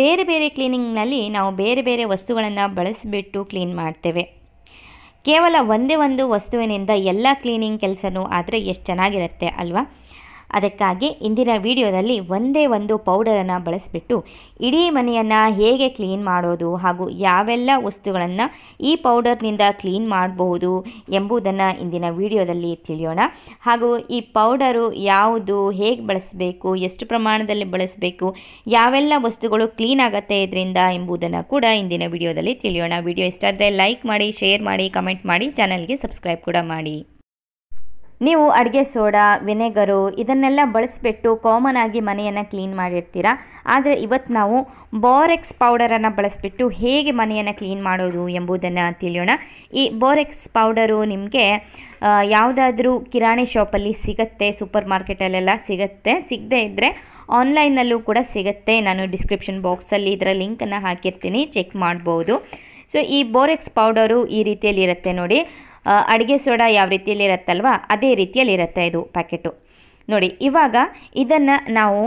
ಬೇರೆ ಬೇರೆ ಕ್ಲೀನಿಂಗ್ನಲ್ಲಿ ನಾವು ಬೇರೆ ಬೇರೆ ವಸ್ತುಗಳನ್ನು ಬಳಸಿಬಿಟ್ಟು ಕ್ಲೀನ್ ಮಾಡ್ತೇವೆ ಕೇವಲ ಒಂದೇ ಒಂದು ವಸ್ತುವಿನಿಂದ ಎಲ್ಲ ಕ್ಲೀನಿಂಗ್ ಕೆಲಸನೂ ಆದರೆ ಎಷ್ಟು ಚೆನ್ನಾಗಿರುತ್ತೆ ಅಲ್ವಾ ಅದಕ್ಕಾಗಿ ಇಂದಿನ ವಿಡಿಯೋದಲ್ಲಿ ಒಂದೇ ಒಂದು ಪೌಡರನ್ನು ಬಳಸಿಬಿಟ್ಟು ಇಡೀ ಮನೆಯನ್ನು ಹೇಗೆ ಕ್ಲೀನ್ ಮಾಡೋದು ಹಾಗೂ ಯಾವೆಲ್ಲ ವಸ್ತುಗಳನ್ನು ಈ ಪೌಡರ್ನಿಂದ ಕ್ಲೀನ್ ಮಾಡಬಹುದು ಎಂಬುದನ್ನು ಇಂದಿನ ವಿಡಿಯೋದಲ್ಲಿ ತಿಳಿಯೋಣ ಹಾಗೂ ಈ ಪೌಡರು ಯಾವುದು ಹೇಗೆ ಬಳಸಬೇಕು ಎಷ್ಟು ಪ್ರಮಾಣದಲ್ಲಿ ಬಳಸಬೇಕು ಯಾವೆಲ್ಲ ವಸ್ತುಗಳು ಕ್ಲೀನ್ ಆಗುತ್ತೆ ಇದರಿಂದ ಎಂಬುದನ್ನು ಕೂಡ ಇಂದಿನ ವಿಡಿಯೋದಲ್ಲಿ ತಿಳಿಯೋಣ ವಿಡಿಯೋ ಇಷ್ಟ ಆದರೆ ಲೈಕ್ ಮಾಡಿ ಶೇರ್ ಮಾಡಿ ಕಮೆಂಟ್ ಮಾಡಿ ಚಾನಲ್ಗೆ ಸಬ್ಸ್ಕ್ರೈಬ್ ಕೂಡ ಮಾಡಿ ನೀವು ಅಡುಗೆ ಸೋಡಾ ವಿನೆಗರು ಇದನ್ನೆಲ್ಲ ಬಳಸಿಬಿಟ್ಟು ಕಾಮನ್ ಆಗಿ ಮನೆಯನ್ನು ಕ್ಲೀನ್ ಮಾಡಿರ್ತೀರ ಆದರೆ ಇವತ್ತು ನಾವು ಬೋರೆಕ್ಸ್ ಪೌಡರನ್ನು ಬಳಸಿಬಿಟ್ಟು ಹೇಗೆ ಮನೆಯನ್ನು ಕ್ಲೀನ್ ಮಾಡೋದು ಎಂಬುದನ್ನು ತಿಳಿಯೋಣ ಈ ಬೋರೆಕ್ಸ್ ಪೌಡರು ನಿಮಗೆ ಯಾವುದಾದ್ರೂ ಕಿರಾಣಿ ಶಾಪಲ್ಲಿ ಸಿಗತ್ತೆ ಸೂಪರ್ ಮಾರ್ಕೆಟಲ್ಲೆಲ್ಲ ಸಿಗತ್ತೆ ಸಿಗದೆ ಇದ್ದರೆ ಆನ್ಲೈನಲ್ಲೂ ಕೂಡ ಸಿಗತ್ತೆ ನಾನು ಡಿಸ್ಕ್ರಿಪ್ಷನ್ ಬಾಕ್ಸಲ್ಲಿ ಇದರ ಲಿಂಕನ್ನು ಹಾಕಿರ್ತೀನಿ ಚೆಕ್ ಮಾಡ್ಬೋದು ಸೊ ಈ ಬೋರೆಕ್ಸ್ ಪೌಡರು ಈ ರೀತಿಯಲ್ಲಿ ಇರುತ್ತೆ ನೋಡಿ ಅಡುಗೆ ಸೋಡಾ ಯಾವ ರೀತಿಯಲ್ಲಿ ಇರುತ್ತಲ್ವ ಅದೇ ರೀತಿಯಲ್ಲಿ ಇರುತ್ತೆ ಇದು ಪ್ಯಾಕೆಟು ನೋಡಿ ಇವಾಗ ಇದನ್ನು ನಾವು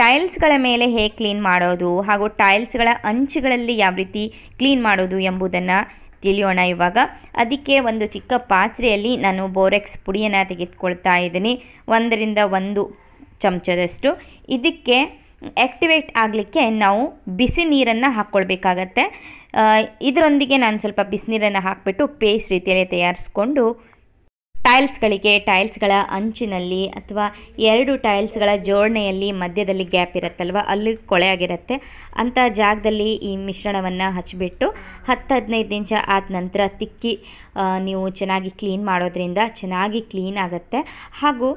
ಟೈಲ್ಸ್ಗಳ ಮೇಲೆ ಹೇಗೆ ಕ್ಲೀನ್ ಮಾಡೋದು ಹಾಗೂ ಟೈಲ್ಸ್ಗಳ ಅಂಚುಗಳಲ್ಲಿ ಯಾವ ರೀತಿ ಕ್ಲೀನ್ ಮಾಡೋದು ಎಂಬುದನ್ನು ತಿಳಿಯೋಣ ಇವಾಗ ಅದಕ್ಕೆ ಒಂದು ಚಿಕ್ಕ ಪಾತ್ರೆಯಲ್ಲಿ ನಾನು ಬೋರೆಕ್ಸ್ ಪುಡಿಯನ್ನು ತೆಗೆದುಕೊಳ್ತಾ ಇದ್ದೀನಿ ಒಂದರಿಂದ ಒಂದು ಚಮಚದಷ್ಟು ಇದಕ್ಕೆ ಆ್ಯಕ್ಟಿವೇಟ್ ಆಗಲಿಕ್ಕೆ ನಾವು ಬಿಸಿ ನೀರನ್ನು ಹಾಕ್ಕೊಳ್ಬೇಕಾಗತ್ತೆ ಇದರೊಂದಿಗೆ ನಾನು ಸ್ವಲ್ಪ ಬಿಸಿನೀರನ್ನು ಹಾಕಿಬಿಟ್ಟು ಪೇಸ್ಟ್ ರೀತಿಯಲ್ಲಿ ತಯಾರಿಸ್ಕೊಂಡು ಟೈಲ್ಸ್ಗಳಿಗೆ ಟೈಲ್ಸ್ಗಳ ಅಂಚಿನಲ್ಲಿ ಅಥವಾ ಎರಡು ಟೈಲ್ಸ್ಗಳ ಜೋಡಣೆಯಲ್ಲಿ ಮಧ್ಯದಲ್ಲಿ ಗ್ಯಾಪ್ ಇರುತ್ತಲ್ವ ಅಲ್ಲಿ ಕೊಳೆ ಆಗಿರುತ್ತೆ ಅಂಥ ಜಾಗದಲ್ಲಿ ಈ ಮಿಶ್ರಣವನ್ನು ಹಚ್ಚಿಬಿಟ್ಟು ಹತ್ತು ಹದಿನೈದು ನಿಮಿಷ ಆದ ನಂತರ ತಿಕ್ಕಿ ನೀವು ಚೆನ್ನಾಗಿ ಕ್ಲೀನ್ ಮಾಡೋದ್ರಿಂದ ಚೆನ್ನಾಗಿ ಕ್ಲೀನ್ ಆಗುತ್ತೆ ಹಾಗೂ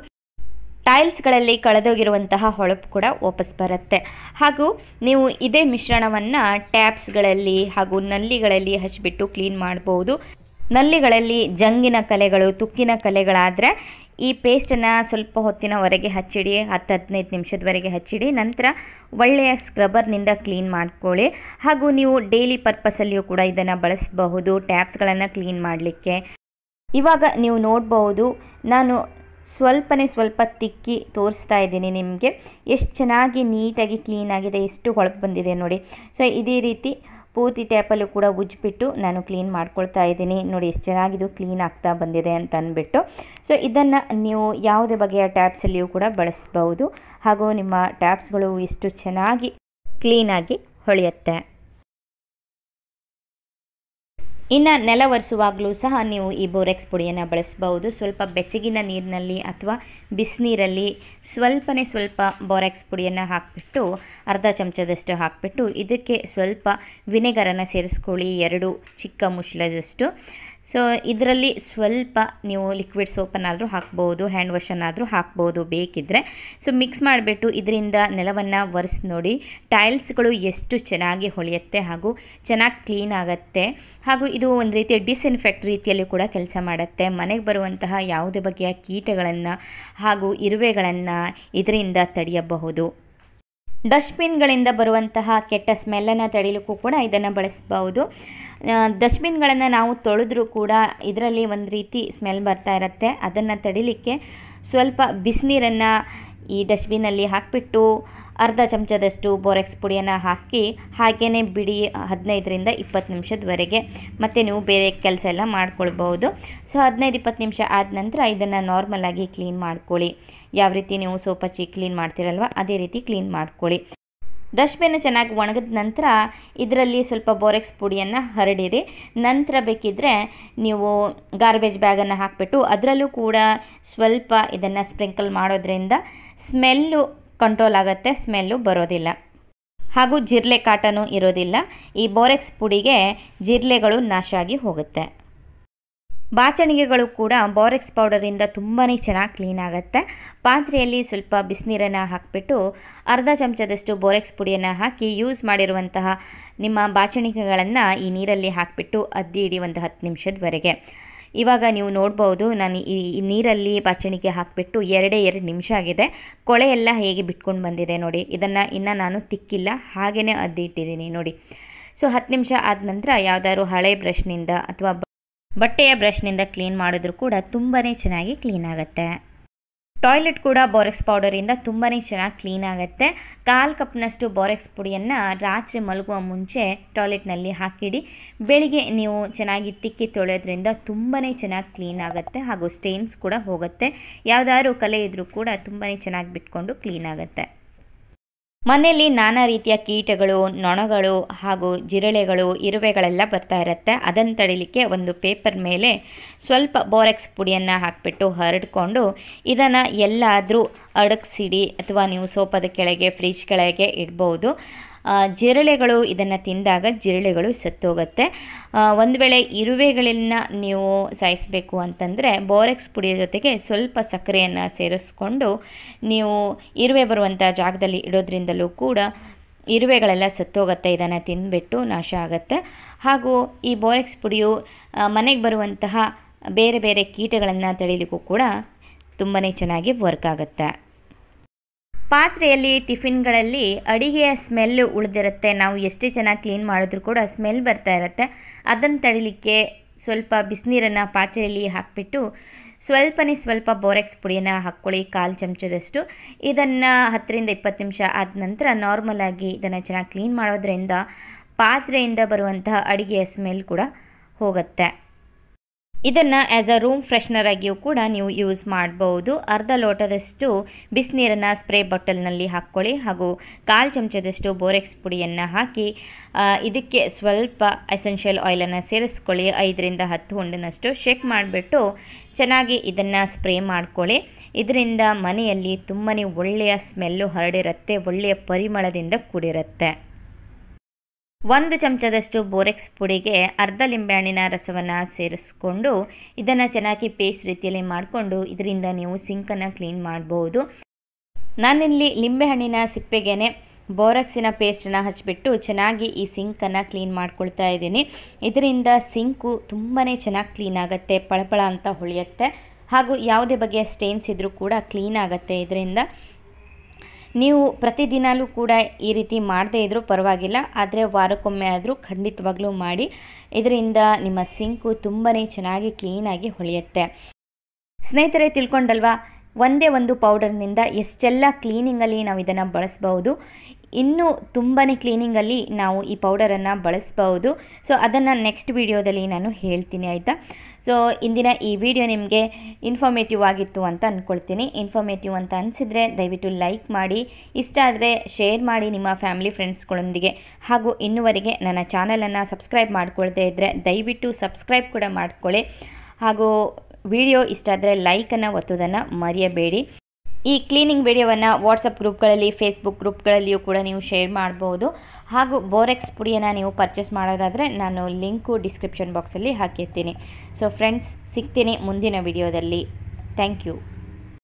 ಟೈಲ್ಸ್ಗಳಲ್ಲಿ ಕಳೆದೋಗಿರುವಂತಹ ಹೊಳಪು ಕೂಡ ವಾಪಸ್ ಬರುತ್ತೆ ಹಾಗೂ ನೀವು ಇದೇ ಮಿಶ್ರಣವನ್ನು ಟ್ಯಾಪ್ಸ್ಗಳಲ್ಲಿ ಹಾಗೂ ನಲ್ಲಿಗಳಲ್ಲಿ ಹಚ್ಚಿಬಿಟ್ಟು ಕ್ಲೀನ್ ಮಾಡಬಹುದು ನಲ್ಲಿಗಳಲ್ಲಿ ಜಂಗಿನ ಕಲೆಗಳು ತುಕ್ಕಿನ ಕಲೆಗಳಾದರೆ ಈ ಪೇಸ್ಟನ್ನು ಸ್ವಲ್ಪ ಹೊತ್ತಿನವರೆಗೆ ಹಚ್ಚಿಡಿ ಹತ್ತು ಹದಿನೈದು ನಿಮಿಷದವರೆಗೆ ಹಚ್ಚಿಡಿ ನಂತರ ಒಳ್ಳೆಯ ಸ್ಕ್ರಬ್ಬರ್ನಿಂದ ಕ್ಲೀನ್ ಮಾಡ್ಕೊಳ್ಳಿ ಹಾಗೂ ನೀವು ಡೈಲಿ ಪರ್ಪಸಲ್ಲಿಯೂ ಕೂಡ ಇದನ್ನು ಬಳಸಬಹುದು ಟ್ಯಾಪ್ಸ್ಗಳನ್ನು ಕ್ಲೀನ್ ಮಾಡಲಿಕ್ಕೆ ಇವಾಗ ನೀವು ನೋಡ್ಬೋದು ನಾನು ಸ್ವಲ್ಪನೇ ಸ್ವಲ್ಪ ತಿಕ್ಕಿ ತೋರಿಸ್ತಾ ಇದ್ದೀನಿ ನಿಮಗೆ ಎಷ್ಟು ಚೆನ್ನಾಗಿ ನೀಟಾಗಿ ಕ್ಲೀನಾಗಿದೆ ಎಷ್ಟು ಹೊಳಪು ಬಂದಿದೆ ನೋಡಿ ಸೊ ಇದೇ ರೀತಿ ಪೂರ್ತಿ ಟ್ಯಾಪಲ್ಲೂ ಕೂಡ ಉಜ್ಜಿಬಿಟ್ಟು ನಾನು ಕ್ಲೀನ್ ಮಾಡ್ಕೊಳ್ತಾ ಇದ್ದೀನಿ ನೋಡಿ ಎಷ್ಟು ಚೆನ್ನಾಗಿದು ಕ್ಲೀನ್ ಆಗ್ತಾ ಬಂದಿದೆ ಅಂತ ಅಂದ್ಬಿಟ್ಟು ಸೊ ಇದನ್ನು ನೀವು ಯಾವುದೇ ಬಗೆಯ ಟ್ಯಾಪ್ಸಲ್ಲಿಯೂ ಕೂಡ ಬಳಸ್ಬೌದು ಹಾಗೂ ನಿಮ್ಮ ಟ್ಯಾಪ್ಸ್ಗಳು ಎಷ್ಟು ಚೆನ್ನಾಗಿ ಕ್ಲೀನಾಗಿ ಹೊಳೆಯುತ್ತೆ ಇನ್ನು ನೆಲ ಒರೆಸುವಾಗಲೂ ಸಹ ನೀವು ಈ ಬೋರೆಕ್ಸ್ ಪುಡಿಯನ್ನು ಬಳಸಬಹುದು ಸ್ವಲ್ಪ ಬೆಚ್ಚಗಿನ ನೀರಿನಲ್ಲಿ ಅಥವಾ ಬಿಸಿನೀರಲ್ಲಿ ಸ್ವಲ್ಪನೇ ಸ್ವಲ್ಪ ಬೋರೆಕ್ಸ್ ಪುಡಿಯನ್ನು ಹಾಕಿಬಿಟ್ಟು ಅರ್ಧ ಚಮಚದಷ್ಟು ಹಾಕಿಬಿಟ್ಟು ಇದಕ್ಕೆ ಸ್ವಲ್ಪ ವಿನೆಗರನ್ನು ಸೇರಿಸ್ಕೊಳ್ಳಿ ಎರಡು ಚಿಕ್ಕ ಮುಚ್ಚಳದಷ್ಟು ಸೊ ಇದರಲ್ಲಿ ಸ್ವಲ್ಪ ನೀವು ಲಿಕ್ವಿಡ್ ಸೋಪನ್ನಾದರೂ ಹಾಕ್ಬೋದು ಹ್ಯಾಂಡ್ ವಾಶನ್ನಾದರೂ ಹಾಕ್ಬೋದು ಬೇಕಿದ್ದರೆ ಸೊ ಮಿಕ್ಸ್ ಮಾಡಿಬಿಟ್ಟು ಇದರಿಂದ ನೆಲವನ್ನು ಒರೆಸಿ ನೋಡಿ ಟೈಲ್ಸ್ಗಳು ಎಷ್ಟು ಚೆನ್ನಾಗಿ ಹೊಳೆಯುತ್ತೆ ಹಾಗೂ ಚೆನ್ನಾಗಿ ಕ್ಲೀನ್ ಆಗುತ್ತೆ ಹಾಗೂ ಇದು ಒಂದು ರೀತಿಯ ಡಿಸ್ಇನ್ಫೆಕ್ಟ್ ರೀತಿಯಲ್ಲಿ ಕೂಡ ಕೆಲಸ ಮಾಡುತ್ತೆ ಮನೆಗೆ ಬರುವಂತಹ ಯಾವುದೇ ಬಗೆಯ ಕೀಟಗಳನ್ನು ಹಾಗೂ ಇರುವೆಗಳನ್ನು ಇದರಿಂದ ತಡೆಯಬಹುದು ಡಸ್ಟ್ಬಿನ್ಗಳಿಂದ ಬರುವಂತಹ ಕೆಟ್ಟ ಸ್ಮೆಲ್ಲನ್ನು ತಡೀಲಿಕ್ಕೂ ಕೂಡ ಇದನ್ನು ಬಳಸ್ಬೋದು ಡಸ್ಟ್ಬಿನ್ಗಳನ್ನು ನಾವು ತೊಳೆದ್ರೂ ಕೂಡ ಇದರಲ್ಲಿ ಒಂದು ರೀತಿ ಸ್ಮೆಲ್ ಬರ್ತಾ ಇರುತ್ತೆ ಅದನ್ನು ತಡಿಲಿಕ್ಕೆ ಸ್ವಲ್ಪ ಬಿಸಿನೀರನ್ನು ಈ ಡಸ್ಟ್ಬಿನ್ನಲ್ಲಿ ಹಾಕಿಬಿಟ್ಟು ಅರ್ಧ ಚಮಚದಷ್ಟು ಬೋರೆಕ್ಸ್ ಪುಡಿಯನ್ನು ಹಾಕಿ ಹಾಗೆಯೇ ಬಿಡಿ ಹದಿನೈದರಿಂದ ಇಪ್ಪತ್ತು ನಿಮಿಷದವರೆಗೆ ಮತ್ತು ನೀವು ಬೇರೆ ಕೆಲಸ ಎಲ್ಲ ಮಾಡ್ಕೊಳ್ಬಹುದು ಸೊ ಹದಿನೈದು ಇಪ್ಪತ್ತು ನಿಮಿಷ ಆದ ನಂತರ ಇದನ್ನು ನಾರ್ಮಲಾಗಿ ಕ್ಲೀನ್ ಮಾಡ್ಕೊಳ್ಳಿ ಯಾವ ರೀತಿ ನೀವು ಸೋಪ್ ಹಚ್ಚಿ ಕ್ಲೀನ್ ಮಾಡ್ತೀರಲ್ವ ಅದೇ ರೀತಿ ಕ್ಲೀನ್ ಮಾಡ್ಕೊಳ್ಳಿ ಡಸ್ಟ್ಬಿನ್ ಚೆನ್ನಾಗಿ ಒಣಗಿದ ನಂತರ ಇದರಲ್ಲಿ ಸ್ವಲ್ಪ ಬೋರೆಕ್ಸ್ ಪುಡಿಯನ್ನು ಹರಡಿರಿ ನಂತರ ಬೇಕಿದ್ದರೆ ನೀವು ಗಾರ್ಬೇಜ್ ಬ್ಯಾಗನ್ನು ಹಾಕಿಬಿಟ್ಟು ಅದರಲ್ಲೂ ಕೂಡ ಸ್ವಲ್ಪ ಇದನ್ನು ಸ್ಪ್ರಿಂಕಲ್ ಮಾಡೋದ್ರಿಂದ ಸ್ಮೆಲ್ಲು ಕಂಟ್ರೋಲ್ ಆಗುತ್ತೆ ಸ್ಮೆಲ್ಲು ಬರೋದಿಲ್ಲ ಹಾಗೂ ಜಿರ್ಲೆ ಕಾಟನೂ ಇರೋದಿಲ್ಲ ಈ ಬೋರೆಕ್ಸ್ ಪುಡಿಗೆ ಜಿರ್ಲೆಗಳು ನಾಶ ಆಗಿ ಹೋಗುತ್ತೆ ಬಾಚಣಿಗೆಗಳು ಕೂಡ ಬೋರೆಕ್ಸ್ ಪೌಡರಿಂದ ತುಂಬಾ ಚೆನ್ನಾಗಿ ಕ್ಲೀನ್ ಆಗುತ್ತೆ ಪಾತ್ರೆಯಲ್ಲಿ ಸ್ವಲ್ಪ ಬಿಸಿನೀರನ್ನು ಹಾಕಿಬಿಟ್ಟು ಅರ್ಧ ಚಮಚದಷ್ಟು ಬೋರೆಕ್ಸ್ ಪುಡಿಯನ್ನು ಹಾಕಿ ಯೂಸ್ ಮಾಡಿರುವಂತಹ ನಿಮ್ಮ ಬಾಚಣಿಗೆಗಳನ್ನು ಈ ನೀರಲ್ಲಿ ಹಾಕಿಬಿಟ್ಟು ಅದ್ದಿ ಒಂದು ಹತ್ತು ನಿಮಿಷದವರೆಗೆ ಇವಾಗ ನೀವು ನೋಡ್ಬೋದು ನಾನು ಈ ನೀರಲ್ಲಿ ಪಚಣಿಗೆ ಹಾಕಿಬಿಟ್ಟು ಎರಡೇ ಎರಡು ನಿಮಿಷ ಆಗಿದೆ ಕೊಳೆ ಎಲ್ಲ ಹೇಗೆ ಬಿಟ್ಕೊಂಡು ಬಂದಿದೆ ನೋಡಿ ಇದನ್ನು ಇನ್ನು ನಾನು ತಿಕ್ಕಿಲ್ಲ ಹಾಗೇ ಅದ್ದಿಟ್ಟಿದ್ದೀನಿ ನೋಡಿ ಸೊ ಹತ್ತು ನಿಮಿಷ ಆದ ನಂತರ ಯಾವುದಾದ್ರು ಹಳೆ ಬ್ರಷ್ನಿಂದ ಅಥವಾ ಬಟ್ಟೆಯ ಬ್ರಷ್ನಿಂದ ಕ್ಲೀನ್ ಮಾಡಿದ್ರು ಕೂಡ ತುಂಬಾ ಚೆನ್ನಾಗಿ ಕ್ಲೀನ್ ಆಗುತ್ತೆ ಟಾಯ್ಲೆಟ್ ಕೂಡ ಬೋರೆಕ್ಸ್ ಪೌಡರಿಂದ ತುಂಬಾ ಚೆನ್ನಾಗಿ ಕ್ಲೀನ್ ಆಗುತ್ತೆ ಕಾಲು ಕಪ್ನಷ್ಟು ಬೋರೆಕ್ಸ್ ಪುಡಿಯನ್ನು ರಾತ್ರಿ ಮಲಗುವ ಮುಂಚೆ ಟಾಯ್ಲೆಟ್ನಲ್ಲಿ ಹಾಕಿಡಿ ಬೆಳಿಗ್ಗೆ ನೀವು ಚೆನ್ನಾಗಿ ತಿಕ್ಕಿ ತೊಳೆಯೋದ್ರಿಂದ ತುಂಬಾ ಚೆನ್ನಾಗಿ ಕ್ಲೀನ್ ಆಗುತ್ತೆ ಹಾಗೂ ಸ್ಟೇನ್ಸ್ ಕೂಡ ಹೋಗುತ್ತೆ ಯಾವುದಾದ್ರೂ ಕಲೆ ಇದ್ದರೂ ಕೂಡ ತುಂಬಾ ಚೆನ್ನಾಗಿ ಬಿಟ್ಕೊಂಡು ಕ್ಲೀನ್ ಆಗುತ್ತೆ ಮನೆಯಲ್ಲಿ ನಾನಾ ರೀತಿಯ ಕೀಟಗಳು ನೊಣಗಳು ಹಾಗೂ ಜಿರಳೆಗಳು ಇರುವೆಗಳೆಲ್ಲ ಬರ್ತಾ ಇರುತ್ತೆ ಅದನ್ನು ತಡಿಲಿಕ್ಕೆ ಒಂದು ಪೇಪರ್ ಮೇಲೆ ಸ್ವಲ್ಪ ಬೋರೆಕ್ಸ್ ಪುಡಿಯನ್ನು ಹಾಕಿಬಿಟ್ಟು ಹರಡ್ಕೊಂಡು ಇದನ್ನು ಎಲ್ಲಾದರೂ ಅಡಗಿಸಿಡಿ ಅಥವಾ ನೀವು ಸೋಪದ ಕೆಳಗೆ ಫ್ರಿಜ್ ಕೆಳಗೆ ಇಡ್ಬೋದು ಜಿರಳೆಗಳು ಇದನ್ನು ತಿಂದಾಗ ಜಿರಳೆಗಳು ಸತ್ತೋಗುತ್ತೆ ಒಂದು ವೇಳೆ ಇರುವೆಗಳನ್ನ ನೀವು ಸಾಯಿಸಬೇಕು ಅಂತಂದರೆ ಬೋರೆಕ್ಸ್ ಪುಡಿಯ ಜೊತೆಗೆ ಸ್ವಲ್ಪ ಸಕ್ಕರೆಯನ್ನು ಸೇರಿಸ್ಕೊಂಡು ನೀವು ಇರುವೆ ಬರುವಂಥ ಜಾಗದಲ್ಲಿ ಇಡೋದ್ರಿಂದಲೂ ಕೂಡ ಇರುವೆಗಳೆಲ್ಲ ಸತ್ತೋಗುತ್ತೆ ಇದನ್ನು ತಿಂದುಬಿಟ್ಟು ನಾಶ ಆಗುತ್ತೆ ಹಾಗೂ ಈ ಬೋರೆಕ್ಸ್ ಪುಡಿಯು ಮನೆಗೆ ಬರುವಂತಹ ಬೇರೆ ಬೇರೆ ಕೀಟಗಳನ್ನು ತಳೀಲಿಕ್ಕೂ ಕೂಡ ತುಂಬಾ ಚೆನ್ನಾಗಿ ವರ್ಕ್ ಆಗುತ್ತೆ ಪಾತ್ರೆಯಲ್ಲಿ ಟಿಫಿನ್ಗಳಲ್ಲಿ ಅಡಿಗೆಯ ಸ್ಮೆಲ್ ಉಳಿದಿರುತ್ತೆ ನಾವು ಎಷ್ಟೇ ಚೆನ್ನಾಗಿ ಕ್ಲೀನ್ ಮಾಡಿದ್ರೂ ಕೂಡ ಸ್ಮೆಲ್ ಬರ್ತಾ ಇರುತ್ತೆ ಅದನ್ನು ತಡಿಲಿಕ್ಕೆ ಸ್ವಲ್ಪ ಬಿಸಿನೀರನ್ನು ಪಾತ್ರೆಯಲ್ಲಿ ಹಾಕಿಬಿಟ್ಟು ಸ್ವಲ್ಪನೇ ಸ್ವಲ್ಪ ಬೋರೆಕ್ಸ್ ಪುಡಿಯನ್ನು ಹಾಕ್ಕೊಳ್ಳಿ ಕಾಲು ಚಮಚದಷ್ಟು ಇದನ್ನು ಹತ್ತರಿಂದ ಇಪ್ಪತ್ತು ನಿಮಿಷ ಆದ ನಂತರ ನಾರ್ಮಲಾಗಿ ಇದನ್ನು ಚೆನ್ನಾಗಿ ಕ್ಲೀನ್ ಮಾಡೋದ್ರಿಂದ ಪಾತ್ರೆಯಿಂದ ಬರುವಂತಹ ಅಡುಗೆಯ ಸ್ಮೆಲ್ ಕೂಡ ಹೋಗುತ್ತೆ ಇದನ್ನು ಆ್ಯಸ್ ಅ ರೂಮ್ ಫ್ರೆಶ್ನರ್ ಆಗಿಯೂ ಕೂಡ ನೀವು ಯೂಸ್ ಮಾಡಬಹುದು ಅರ್ಧ ಲೋಟದಷ್ಟು ಬಿಸಿನೀರನ್ನು ಸ್ಪ್ರೇ ಬಾಟಲ್ನಲ್ಲಿ ಹಾಕ್ಕೊಳ್ಳಿ ಹಾಗೂ ಕಾಲು ಚಮಚದಷ್ಟು ಬೋರೆಕ್ಸ್ ಪುಡಿಯನ್ನು ಹಾಕಿ ಇದಕ್ಕೆ ಸ್ವಲ್ಪ ಎಸೆನ್ಷಿಯಲ್ ಆಯಿಲನ್ನು ಸೇರಿಸ್ಕೊಳ್ಳಿ ಐದರಿಂದ ಹತ್ತು ಹುಂಡನಷ್ಟು ಶೇಕ್ ಮಾಡಿಬಿಟ್ಟು ಚೆನ್ನಾಗಿ ಇದನ್ನು ಸ್ಪ್ರೇ ಮಾಡಿಕೊಳ್ಳಿ ಇದರಿಂದ ಮನೆಯಲ್ಲಿ ತುಂಬಾ ಒಳ್ಳೆಯ ಸ್ಮೆಲ್ಲು ಹರಡಿರುತ್ತೆ ಒಳ್ಳೆಯ ಪರಿಮಳದಿಂದ ಕೂಡಿರುತ್ತೆ ಒಂದು ಚಮಚದಷ್ಟು ಬೋರೆಕ್ಸ್ ಪುಡಿಗೆ ಅರ್ಧ ಲಿಂಬೆಹಣ್ಣಿನ ರಸವನ್ನು ಸೇರಿಸ್ಕೊಂಡು ಇದನ್ನು ಚೆನ್ನಾಗಿ ಪೇಸ್ಟ್ ರೀತಿಯಲ್ಲಿ ಮಾಡಿಕೊಂಡು ಇದರಿಂದ ನೀವು ಸಿಂಕನ್ನು ಕ್ಲೀನ್ ಮಾಡಬಹುದು ನಾನಿಲ್ಲಿ ಲಿಂಬೆಹಣ್ಣಿನ ಸಿಪ್ಪೆಗೆನೆ ಬೋರೆಕ್ಸಿನ ಪೇಸ್ಟನ್ನು ಹಚ್ಚಿಬಿಟ್ಟು ಚೆನ್ನಾಗಿ ಈ ಸಿಂಕನ್ನು ಕ್ಲೀನ್ ಮಾಡ್ಕೊಳ್ತಾ ಇದ್ದೀನಿ ಇದರಿಂದ ಸಿಂಕು ತುಂಬಾ ಚೆನ್ನಾಗಿ ಕ್ಲೀನ್ ಆಗುತ್ತೆ ಪಳಪಳ ಅಂತ ಹೊಳೆಯುತ್ತೆ ಹಾಗೂ ಯಾವುದೇ ಬಗೆಯ ಸ್ಟೇನ್ಸ್ ಇದ್ದರೂ ಕೂಡ ಕ್ಲೀನ್ ಆಗುತ್ತೆ ಇದರಿಂದ ನೀವು ಪ್ರತಿದಿನಾಲೂ ಕೂಡ ಈ ರೀತಿ ಮಾಡದೇ ಇದ್ದರೂ ಪರವಾಗಿಲ್ಲ ಆದರೆ ವಾರಕ್ಕೊಮ್ಮೆ ಆದರೂ ಖಂಡಿತವಾಗ್ಲೂ ಮಾಡಿ ಇದರಿಂದ ನಿಮ್ಮ ಸಿಂಕು ತುಂಬಾ ಚೆನ್ನಾಗಿ ಕ್ಲೀನಾಗಿ ಹೊಳೆಯುತ್ತೆ ಸ್ನೇಹಿತರೆ ತಿಳ್ಕೊಂಡಲ್ವಾ ಒಂದೇ ಒಂದು ಪೌಡರ್ನಿಂದ ಎಷ್ಟೆಲ್ಲ ಕ್ಲೀನಿಂಗಲ್ಲಿ ನಾವು ಇದನ್ನು ಬಳಸ್ಬೋದು ಇನ್ನೂ ತುಂಬಾ ಕ್ಲೀನಿಂಗಲ್ಲಿ ನಾವು ಈ ಪೌಡರನ್ನು ಬಳಸ್ಬೌದು ಸೊ ಅದನ್ನು ನೆಕ್ಸ್ಟ್ ವಿಡಿಯೋದಲ್ಲಿ ನಾನು ಹೇಳ್ತೀನಿ ಆಯಿತಾ ಸೊ ಇಂದಿನ ಈ ವಿಡಿಯೋ ನಿಮಗೆ ಇನ್ಫಾರ್ಮೇಟಿವ್ ಆಗಿತ್ತು ಅಂತ ಅಂದ್ಕೊಳ್ತೀನಿ ಇನ್ಫಾರ್ಮೇಟಿವ್ ಅಂತ ಅನಿಸಿದರೆ ದಯವಿಟ್ಟು ಲೈಕ್ ಮಾಡಿ ಇಷ್ಟ ಆದರೆ ಶೇರ್ ಮಾಡಿ ನಿಮ್ಮ ಫ್ಯಾಮಿಲಿ ಫ್ರೆಂಡ್ಸ್ಗಳೊಂದಿಗೆ ಹಾಗೂ ಇನ್ನುವರೆಗೆ ನನ್ನ ಚಾನಲನ್ನು ಸಬ್ಸ್ಕ್ರೈಬ್ ಮಾಡ್ಕೊಳ್ತಾ ಇದ್ದರೆ ದಯವಿಟ್ಟು ಸಬ್ಸ್ಕ್ರೈಬ್ ಕೂಡ ಮಾಡ್ಕೊಳ್ಳಿ ಹಾಗೂ ವಿಡಿಯೋ ಇಷ್ಟ ಆದರೆ ಲೈಕನ್ನು ಒತ್ತೋದನ್ನು ಮರೆಯಬೇಡಿ ಈ ಕ್ಲೀನಿಂಗ್ ವಿಡಿಯೋವನ್ನು ವಾಟ್ಸಪ್ ಗ್ರೂಪ್ಗಳಲ್ಲಿ ಫೇಸ್ಬುಕ್ ಗ್ರೂಪ್ಗಳಲ್ಲಿಯೂ ಕೂಡ ನೀವು ಶೇರ್ ಮಾಡ್ಬೋದು ಹಾಗೂ ಬೋರೆಕ್ಸ್ ಪುಡಿಯನ್ನು ನೀವು ಪರ್ಚೇಸ್ ಮಾಡೋದಾದರೆ ನಾನು ಲಿಂಕು ಡಿಸ್ಕ್ರಿಪ್ಷನ್ ಬಾಕ್ಸಲ್ಲಿ ಹಾಕಿರ್ತೀನಿ ಸೊ ಫ್ರೆಂಡ್ಸ್ ಸಿಗ್ತೀನಿ ಮುಂದಿನ ವಿಡಿಯೋದಲ್ಲಿ ಥ್ಯಾಂಕ್ ಯು